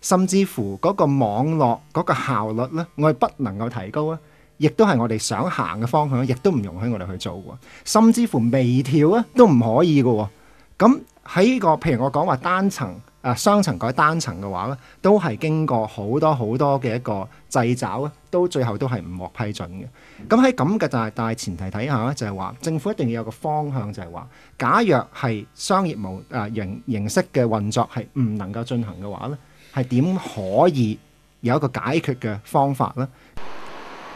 甚至乎嗰個網絡嗰個效率咧，我係不能夠提高啊！亦都係我哋想行嘅方向，亦都唔容許我哋去做喎。甚至乎微調咧，都唔可以嘅。咁喺個譬如我講話單層。啊，雙層改單層嘅話咧，都係經過好多好多嘅一個掣肘咧，都最後都係唔獲批准嘅。咁喺咁嘅大大前提睇下咧，就係話政府一定要有個方向，就係話，假若係商業模啊形形式嘅運作係唔能夠進行嘅話咧，係點可以有一個解決嘅方法咧？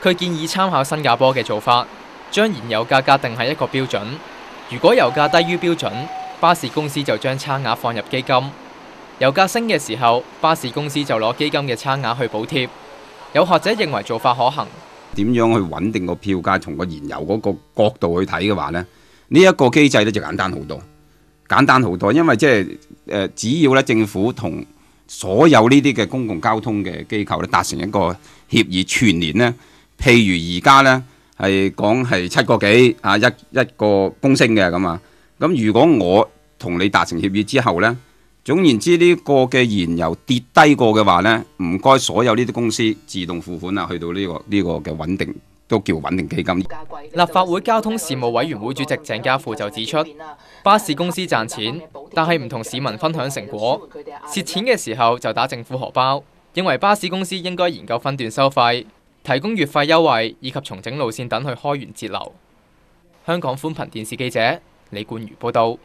佢建議參考新加坡嘅做法，將燃油價格定係一個標準，如果油價低於標準，巴士公司就將差額放入基金。油价升嘅时候，巴士公司就攞基金嘅差额去补贴。有学者认为做法可行。点样去稳定个票价同个燃油嗰个角度去睇嘅话呢，呢一个机制咧就简单好多，简单好多，因为即系诶，只要咧政府同所有呢啲嘅公共交通嘅机构咧达成一个协议，全年呢，譬如而家呢。系讲系七个几啊一一个公升嘅咁啊，咁如果我同你达成协议之后呢，总言之，呢个嘅燃油跌低过嘅话呢唔该所有呢啲公司自动付款啊，去到呢个呢个嘅稳定都叫稳定基金。立法会交通事务委员会主席郑家富就指出，巴士公司赚钱，但系唔同市民分享成果，蚀钱嘅时候就打政府荷包，认为巴士公司应该研究分段收费、提供月费优惠以及重整路线等去开源节流。香港宽频电视记者李冠如报道。